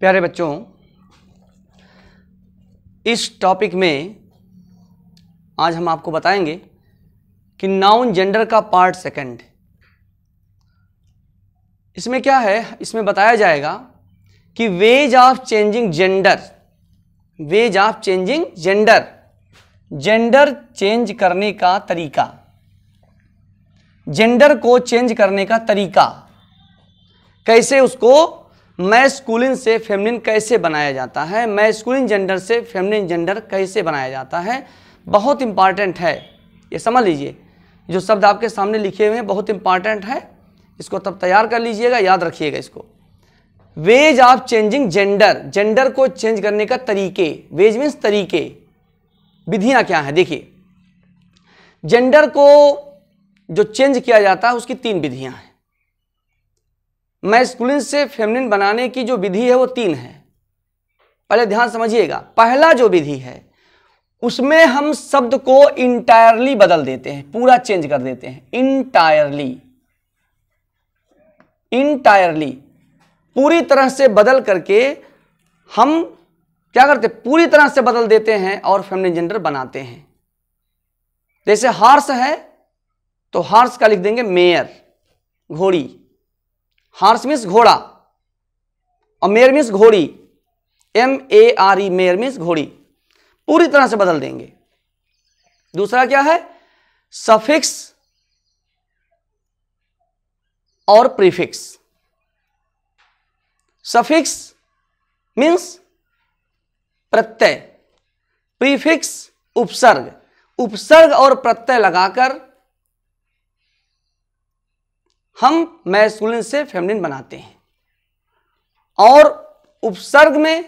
प्यारे बच्चों इस टॉपिक में आज हम आपको बताएंगे कि नाउन जेंडर का पार्ट सेकंड इसमें क्या है इसमें बताया जाएगा कि ways of changing gender ways of changing gender gender change करने का तरीका जेंडर को चेंज करने का तरीका कैसे उसको मैस्कुलिन से फेमिनिन कैसे बनाया जाता है मैस्कुलिन जेंडर से फेमिनिन जेंडर कैसे बनाया जाता है बहुत इम्पॉर्टेंट है ये समझ लीजिए जो शब्द आपके सामने लिखे हुए हैं बहुत इम्पॉर्टेंट है इसको तब तैयार कर लीजिएगा याद रखिएगा इसको ways of changing gender gender को चेंज करने का तरीके वेज मीन्स तरीके विधियाँ क्या हैं देखिए जेंडर को जो चेंज किया जाता है उसकी तीन विधियाँ हैं मैस्कुलिन से फेमनिन बनाने की जो विधि है वो तीन है पहले ध्यान समझिएगा पहला जो विधि है उसमें हम शब्द को इंटायरली बदल देते हैं पूरा चेंज कर देते हैं इंटायरली इंटायरली पूरी तरह से बदल करके हम क्या करते पूरी तरह से बदल देते हैं और फेमिनिन जेंडर बनाते हैं जैसे हार्स है तो हार्स का लिख देंगे मेयर घोड़ी हार्स मीन्स घोड़ा और मेर मीन्स घोड़ी M A R E mare means घोड़ी पूरी तरह से बदल देंगे दूसरा क्या है सफिक्स और प्रीफिक्स सफिक्स मीन्स प्रत्यय प्रीफिक्स उपसर्ग उपसर्ग और प्रत्यय लगाकर हम मैस्कुलिन से फेमिनिन बनाते हैं और उपसर्ग में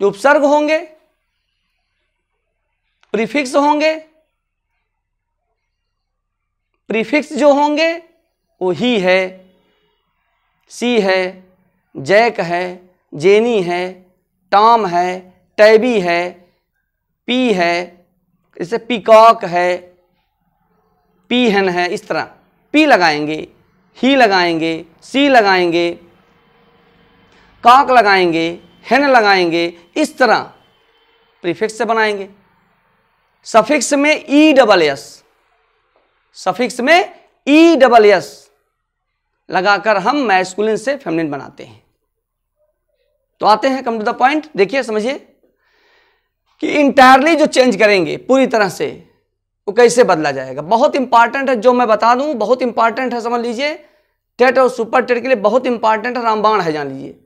जो उपसर्ग होंगे प्रीफिक्स होंगे प्रीफिक्स जो होंगे वो ही है सी है जैक है जेनी है टॉम है टैबी है पी है जैसे पीकॉक है पीहन है इस तरह पी लगाएंगे ही लगाएंगे सी लगाएंगे काक लगाएंगे हेन लगाएंगे इस तरह प्रीफिक्स से बनाएंगे सफिक्स में ई डबल एस सफिक्स में ई डबल एस लगाकर हम मैस्कुलिन से फेमिनिन बनाते हैं तो आते हैं कम टू द पॉइंट देखिए समझिए कि इंटायरली जो चेंज करेंगे पूरी तरह से वो कैसे बदला जाएगा बहुत इंपॉर्टेंट है जो मैं बता दूं बहुत इंपॉर्टेंट है समझ लीजिए टेट और सुपर टेट के लिए बहुत इंपॉर्टेंट है रामबाण है जान लीजिए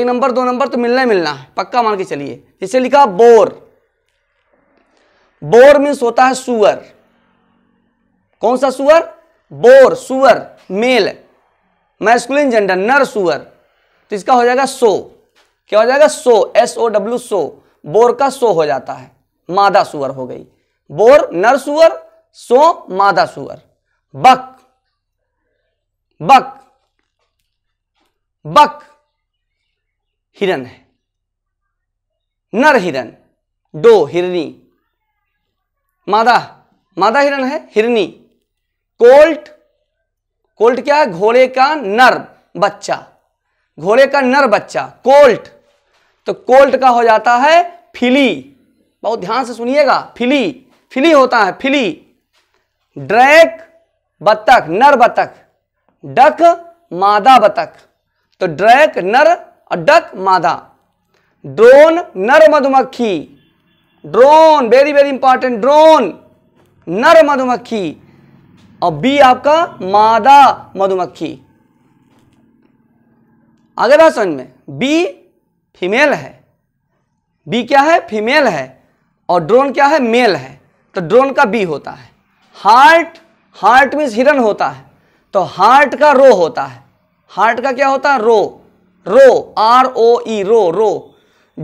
एक नंबर दो नंबर तो मिलना ही मिलना है पक्का मान के चलिए इसे लिखा बोर बोर मीन्स होता है सुअर कौन सा सुअर बोर सुअर मेल मैस्कुलिन जेंडर नर सुअर तो इसका हो जाएगा सो क्या हो जाएगा sow S O W sow boar का सो हो जाता है मादा सुअर हो गई बोर नर सुअर सो मादा सुअर बक बक बक हिरन है नर हिरन डो हिरनी मादा मादा हिरन है हिरनी कोल्ट कोल्ट क्या है घोड़े का नर बच्चा घोड़े का नर बच्चा कोल्ट तो कोल्ट का हो जाता है फिली बहुत ध्यान से सुनिएगा फिली फिली होता है फिली ड्रैक बत्तख नर बत्तख डक मादा बत्तख तो ड्रैक नर और डक मादा ड्रोन नर मधुमक्खी drone very very important drone नर मधुमक्खी और बी आपका मादा मधुमक्खी अगला बात समझ में बी फीमेल है बी क्या है फीमेल है और ड्रोन क्या है मेल है तो ड्रोन का बी होता है हार्ट हार्ट मीन्स हिरन होता है तो हार्ट का रो होता है हार्ट का क्या होता है रो रो आर ओ ई रो रो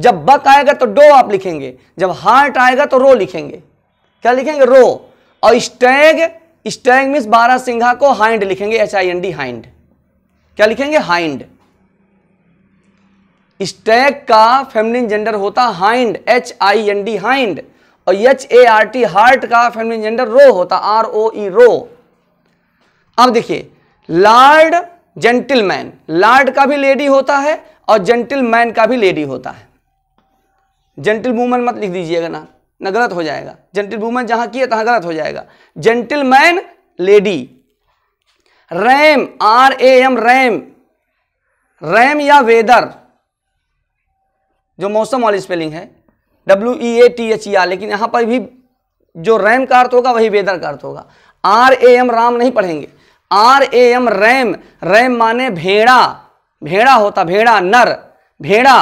जब बक आएगा तो डो आप लिखेंगे जब हार्ट आएगा तो रो लिखेंगे क्या लिखेंगे रो और स्टैग स्टैग मीन्स बारह सिंघा को हाइंड लिखेंगे H I N D hind क्या लिखेंगे हाइंड स्टैग का फेमिनिन जेंडर होता hind H I N D hind और H A R T hart का फेमिनिन जेंडर रो होता आर ओ ई रो अब देखिए लार्ड जेंटलमैन लार्ड का भी लेडी होता है और जेंटलमैन का भी लेडी होता है जेंटल वूमन मत लिख दीजिएगा ना ना गलत हो जाएगा जेंटल वूमन जहां की है तहां गलत हो जाएगा gentleman lady ram R A M ram ram या वेदर जो मौसम वाली स्पेलिंग है W E A T H E R लेकिन यहाँ पर भी जो रैम का अर्थ होगा वही वेदर का अर्थ होगा आर ए एम राम नहीं पढ़ेंगे R A M ram ram माने भेड़ा भेड़ा होता भेड़ा नर भेड़ा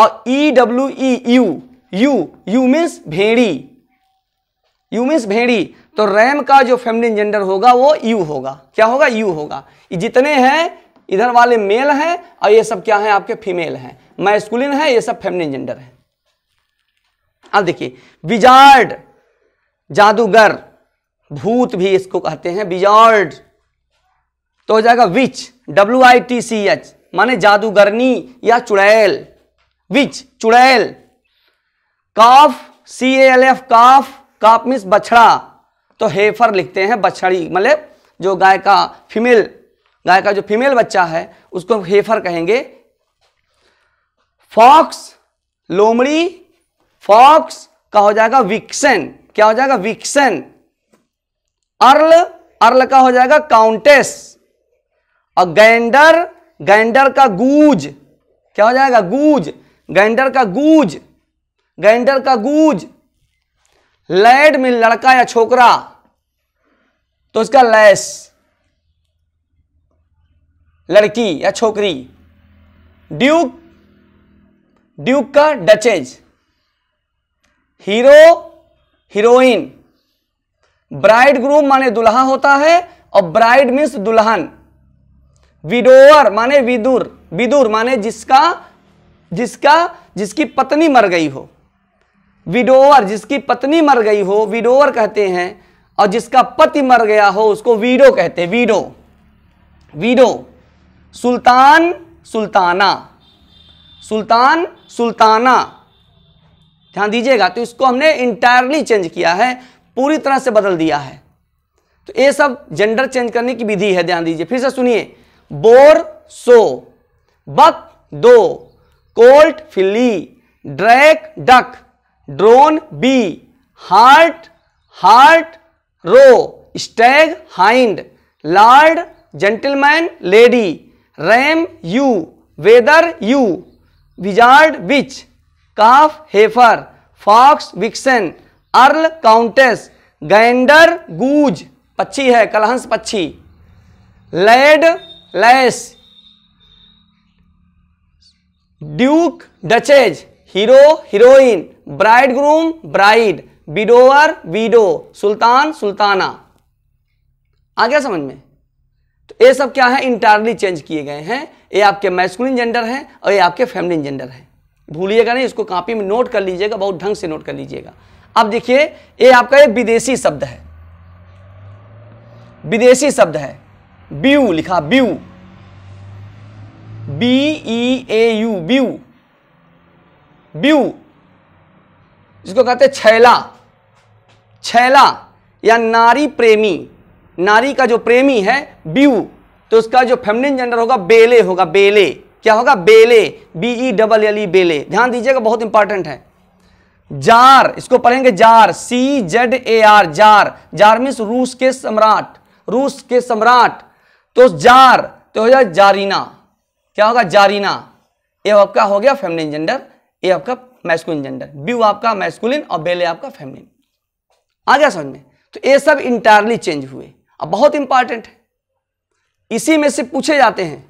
और E W E ewe ewe ewe means भेड़ी यू मीन्स भेड़ी तो रैम का जो फेमिनिन जेंडर होगा वो यू होगा क्या होगा यू होगा जितने हैं इधर वाले मेल हैं और ये सब क्या हैं आपके फीमेल हैं मैस्कुलिन है ये सब फेमिनिन जेंडर है अब देखिए विजार्ड जादूगर भूत भी इसको कहते हैं विजार्ड तो हो जाएगा witch W I T C H माने जादूगरनी या चुड़ैल विच चुड़ैल calf C L F calf calf means बछड़ा तो हेफर लिखते हैं बछड़ी मतलब जो गाय का फीमेल गाय का जो फीमेल बच्चा है उसको हेफर कहेंगे फॉक्स लोमड़ी फॉक्स का हो जाएगा विक्सन क्या हो जाएगा विक्सन अर्ल अर्ल का हो जाएगा काउंटेस और गैंडर गैंडर का गूज क्या हो जाएगा गूज गैंडर का गूज गैंडर का गूज लैड में लड़का या छोकरा तो इसका लैस लड़की या छोकरी ड्यूक ड्यूक का duchess hero heroine bride groom माने दुल्हा होता है और ब्राइड मीन्स दुल्हन विडोअर माने विदुर विदुर माने जिसका जिसका जिसकी पत्नी मर गई हो विडोअर जिसकी पत्नी मर गई हो विडोअर कहते हैं और जिसका पति मर गया हो उसको वीडो कहते हैं widow widow sultan sultana sultan sultana ध्यान दीजिएगा तो इसको हमने इंटायरली चेंज किया है पूरी तरह से बदल दिया है तो ये सब जेंडर चेंज करने की विधि है ध्यान दीजिए फिर से सुनिए bore sow buck doe colt filly drake duck drone bee hart hart roe stag hind lord gentleman lady ram ewe wether ewe wizard witch calf heifer fox vixen earl countess gander goose पक्षी है कलहंस पक्षी lad lass duke duchess hero heroine bride groom bride widower widow sultan sultana आ गया समझ में तो ये सब क्या है इंटायरली चेंज किए गए हैं ये आपके मैस्कुलिन जेंडर हैं और ये आपके फेमिलिन जेंडर हैं भूलिएगा नहीं इसको कॉपी में नोट कर लीजिएगा बहुत ढंग से नोट कर लीजिएगा अब देखिए ये आपका एक विदेशी शब्द है विदेशी शब्द है ब्यू लिखा ब्यू बी ई ए यू ब्यू ब्यू इसको कहते हैं छैला छैला या नारी प्रेमी नारी का जो प्रेमी है ब्यू तो उसका जो फेमनिन जेंडर होगा बेले होगा बेले क्या होगा belle B E double L E belle ध्यान दीजिएगा बहुत इंपॉर्टेंट है जार इसको पढ़ेंगे czar C Z A R czar czar means रूस के सम्राट रूस के सम्राट तो जार तो हो जाए जारीना क्या होगा जारीना ए आपका हो गया फेमिनिन जेंडर ए आपका मैस्कुलिन जेंडर बी आपका मैस्कुलिन और बेले आपका फेमिनिन आ गया समझ में तो ये सब इंटायरली चेंज हुए अब बहुत इंपॉर्टेंट है इसी में से पूछे जाते हैं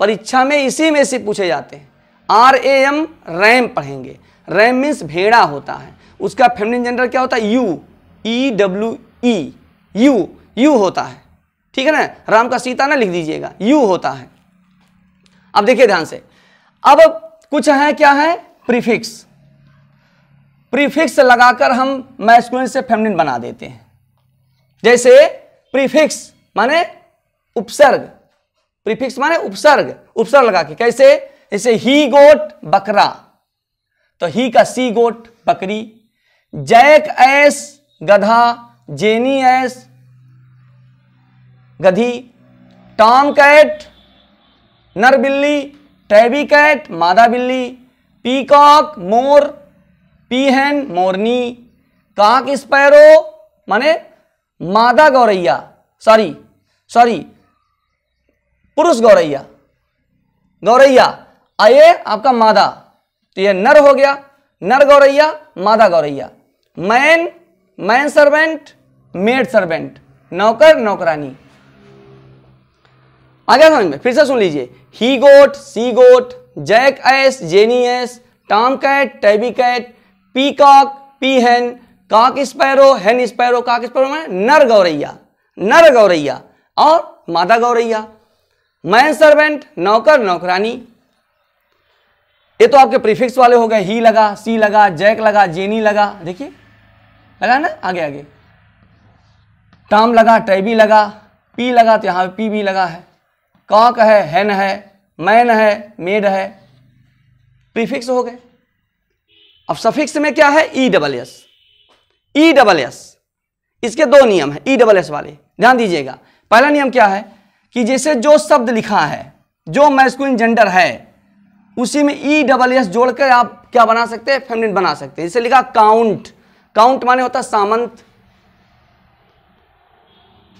परीक्षा में इसी में से पूछे जाते हैं आर ए एम रैम पढ़ेंगे रैम मीन्स भेड़ा होता है उसका फेमिनिन जेंडर क्या होता है ewe E W E ewe ewe होता है ठीक है ना राम का सीता ना लिख दीजिएगा यू होता है अब देखिए ध्यान से अब कुछ है क्या है प्रीफिक्स प्रीफिक्स लगाकर हम मैस्कुलिन से फेमिनिन बना देते हैं जैसे प्रीफिक्स माने उपसर्ग प्रीफिक्स माने उपसर्ग उपसर्ग लगा के कैसे जैसे ही गोट बकरा तो ही का सी गोट बकरी जैक एस गधा जेनी ऐस गधी टॉम कैट नर बिल्ली टैबी कैट मादा बिल्ली पीकॉक मोर पीहन मोरनी काक स्पैरो माने मादा गौरैया सॉरी सॉरी पुरुष गौरैया गौरैया और आपका मादा तो ये नर हो गया नर गौरैया मादा गौरैया man man servant maid servant नौकर नौकरानी आगे समझ में फिर से सुन लीजिए he goat she goat jack ass jenny ass tom cat tabby cat pea pea peahen cock sparrow हेन स्पैरो काक स्पैरो में नर गौरैया नर गौरैया और मादा गौरैया मैन सर्वेंट नौकर नौकरानी ये तो आपके प्रीफिक्स वाले हो गए ही लगा सी लगा जैक लगा जेनी लगा देखिए लगा ना आगे आगे टाम लगा टैबी लगा पी लगा तो यहाँ पे पी भी लगा है कॉक है हैन है मैन है मेड है प्रीफिक्स हो गए अब सफिक्स में क्या है E double S E double S इसके दो नियम है ई डबल एस वाले ध्यान दीजिएगा पहला नियम क्या है कि जैसे जो शब्द लिखा है जो मैस्कुलिन जेंडर है उसी में ई डबल एस जोड़कर आप क्या बना सकते हैं फेमिनिन बना सकते हैं जैसे लिखा काउंट काउंट माने होता है सामंत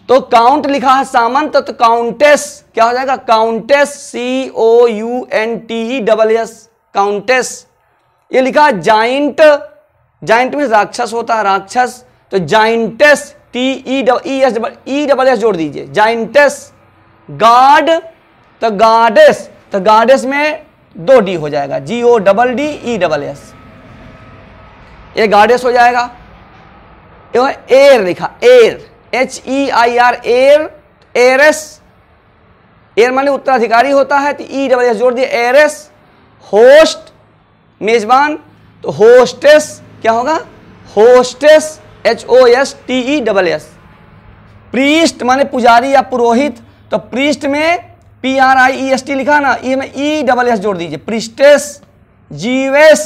तो काउंट लिखा है सामंत तो काउंटेस क्या हो जाएगा countess C O U N T E double S countess ये लिखा है जाइंट जाइंट में राक्षस होता है राक्षस तो giantess T E double E S double E double S जोड़ दीजिए जाइंटेस गाड द गार्डेस द गार्डेस में दो डी हो जाएगा G O double D E double S ये गार्डेस हो जाएगा एयर लिखा heir H E I R heir heiress heir माने उत्तराधिकारी होता है तो ई डबल एस जोड़ दिए एयरस होस्ट मेजबान तो होस्टेस क्या होगा hostess H O S T E double S priest माने पुजारी या पुरोहित तो प्रिस्ट में P R I E S T लिखा ना ई में ई डबल एस जोड़ दीजिए G S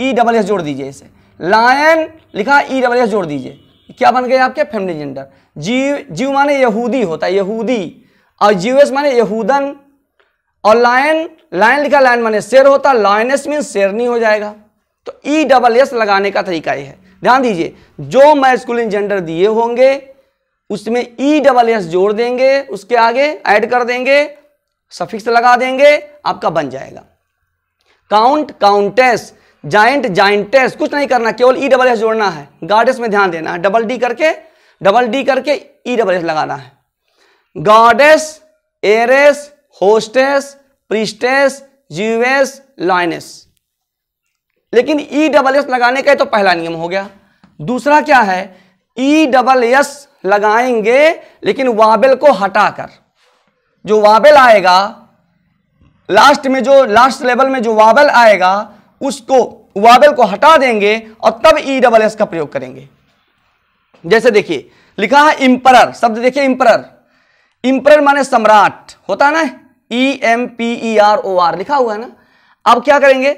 E double S जोड़ दीजिए इसे लायन लिखा ई डबल एस जोड़ दीजिए क्या बन गए आपके फैमिली जेंडर जीव जीव माने यहूदी होता है यहूदी और एस माने यहूदन और लायन लायन लिखा लायन माने शेर होता लायनेस मीन शेरनी हो जाएगा तो ई डबल एस लगाने का तरीका ये है ध्यान दीजिए जो मैस्कुलिन जेंडर दिए होंगे उसमें ई डबल एस जोड़ देंगे उसके आगे ऐड कर देंगे सफिक्स लगा देंगे आपका बन जाएगा काउंट काउंटेस जाइंट जाइंटेस कुछ नहीं करना केवल ई डबल एस जोड़ना है गार्डेस में ध्यान देना है डबल डी करके डबल डी करके ई डबल एस लगाना है goddess heiress hostess priestess Jewess lioness लेकिन ई डबल एस लगाने का तो पहला नियम हो गया दूसरा क्या है ई डबल एस लगाएंगे लेकिन वाबेल को हटाकर जो वाबेल आएगा लास्ट में जो लास्ट लेवल में जो वाबेल आएगा उसको वाबेल को हटा देंगे और तब ई डबल एस का प्रयोग करेंगे जैसे देखिए लिखा है इम्परर शब्द देखिए इम्परर इंपरर माने सम्राट होता है ना E M P E R O R लिखा हुआ है ना अब क्या करेंगे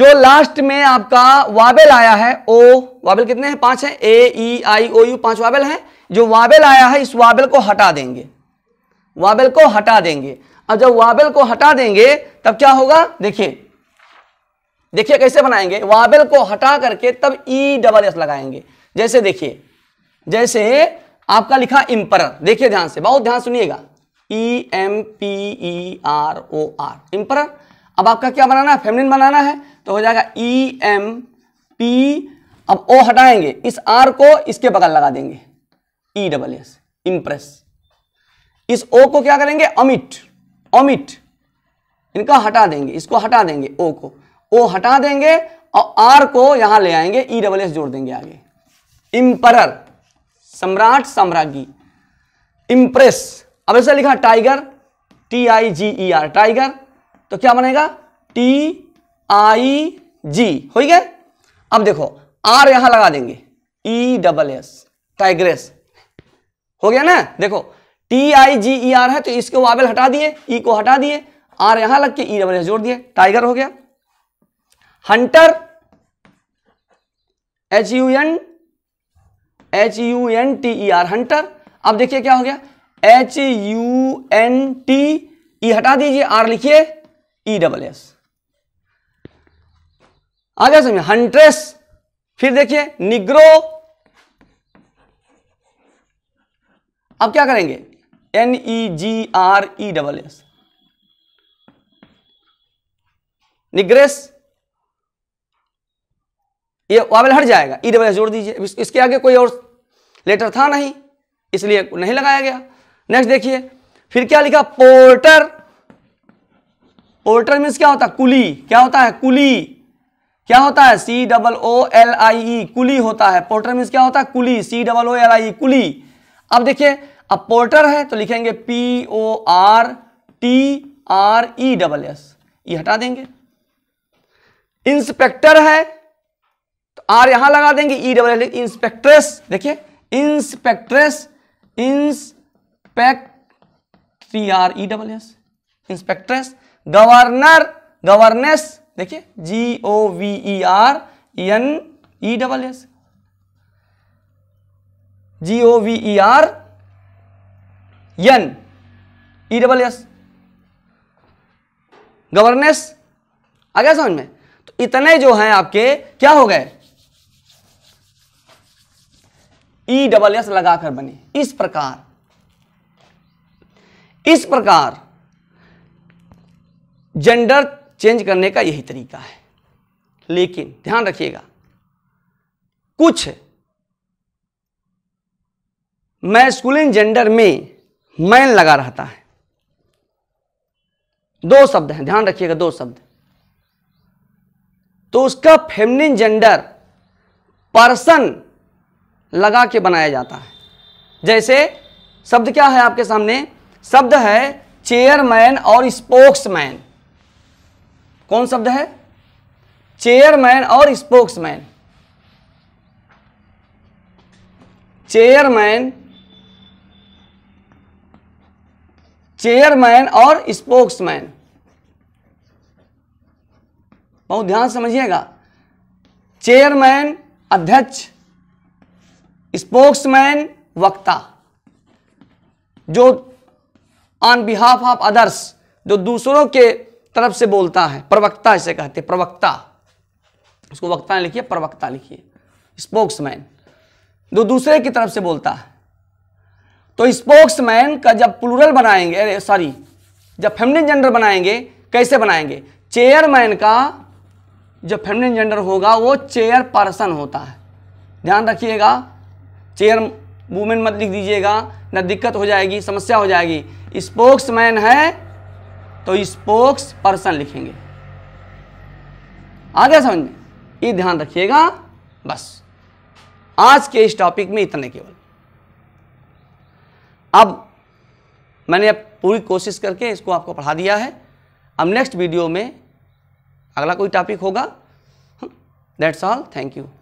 जो लास्ट में आपका वाबेल आया है ओ वाबेल कितने हैं पांच हैं ए ई आई ओ यू पांच वाबेल हैं जो वाबेल आया है इस वाबेल को हटा देंगे वाबेल को हटा देंगे और जब वाबेल को हटा देंगे तब क्या होगा देखिए देखिए कैसे बनाएंगे वाबेल को हटा करके तब ई डबल एस लगाएंगे जैसे देखिए जैसे आपका लिखा इम्पर देखिए ध्यान से बहुत ध्यान सुनिएगा E M P E R O R emperor अब आपका क्या बनाना है फेमनिन बनाना है तो हो जाएगा ई एम पी अब ओ हटाएंगे इस आर को इसके बगल लगा देंगे ई डबल एस इम्प्रेस इस ओ को क्या करेंगे अमिट अमिट इनका हटा देंगे इसको हटा देंगे ओ को ओ हटा देंगे और आर को यहां ले आएंगे ई डबल एस जोड़ देंगे आगे इम्परर सम्राट साम्राज्ञी इम्प्रेस अब ऐसा लिखा tiger T I G E R tiger तो क्या बनेगा टी आई जी हो गया अब देखो आर यहां लगा देंगे ई डबल एस टाइग्रेस हो गया ना देखो T I G E are है तो इसके वावेल हटा दिए ई e को हटा दिए आर यहां लग के ई डबल एस जोड़ दिए टाइगर हो गया hunter H U N H U N T E R hunter अब देखिए क्या हो गया H U N T E हटा दीजिए आर लिखिए ई डबल एस आ गया समझ हंट्रेस फिर देखिए निग्रो अब क्या करेंगे N E G R E double S negress ये वावल हट जाएगा ई डबल एस जोड़ दीजिए इसके आगे कोई और लेटर था नहीं इसलिए नहीं लगाया गया नेक्स्ट देखिए फिर क्या लिखा पोर्टर पोर्टर मीन्स क्या होता है कुली क्या होता है कुली क्या होता है C double O L I ई कुली होता है पोर्टर मीन्स क्या होता है कुली C double O L I ई कुली अब देखिए अब पोर्टर है तो लिखेंगे P O R T R E double S ये हटा देंगे इंस्पेक्टर है तो आर यहां लगा देंगे ई डबल एल इंस्पेक्ट्रेस देखिए inspectress inspect T R E double S inspectress governor governess देखिए G O V E R N E double S G O V E R N E double S governess आ गया समझ में तो इतने जो हैं आपके क्या हो गए ई डबल एस लगाकर बने इस प्रकार इस प्रकार जेंडर चेंज करने का यही तरीका है लेकिन ध्यान रखिएगा कुछ मैस्कुलिन जेंडर में मैन लगा रहता है दो शब्द हैं ध्यान रखिएगा दो शब्द तो उसका फेमिनिन जेंडर पर्सन लगा के बनाया जाता है जैसे शब्द क्या है आपके सामने शब्द है चेयरमैन और स्पोक्समैन कौन शब्द है चेयरमैन और स्पोक्समैन चेयरमैन चेयरमैन और स्पोक्समैन बहुत ध्यान समझिएगा चेयरमैन अध्यक्ष स्पोक्समैन वक्ता जो ऑन बिहाफ ऑफ अदर्स जो दूसरों के तरफ से बोलता है प्रवक्ता इसे कहते हैं प्रवक्ता उसको वक्ता ने लिखिए प्रवक्ता लिखिए स्पोक्समैन जो दूसरे की तरफ से बोलता है तो स्पोक्समैन का जब प्लूरल बनाएंगे सॉरी जब फेमिनिन जेंडर बनाएंगे कैसे बनाएंगे चेयरमैन का जो फेमिनिन जेंडर होगा वो चेयर पर्सन होता है ध्यान रखिएगा चेयर वूमेन मत लिख दीजिएगा ना दिक्कत हो जाएगी समस्या हो जाएगी स्पोक्समैन है तो स्पोक्स पर्सन लिखेंगे आगे समझ में ये ध्यान रखिएगा बस आज के इस टॉपिक में इतने केवल अब मैंने अब पूरी कोशिश करके इसको आपको पढ़ा दिया है अब नेक्स्ट वीडियो में अगला कोई टॉपिक होगा दैट्स ऑल थैंक यू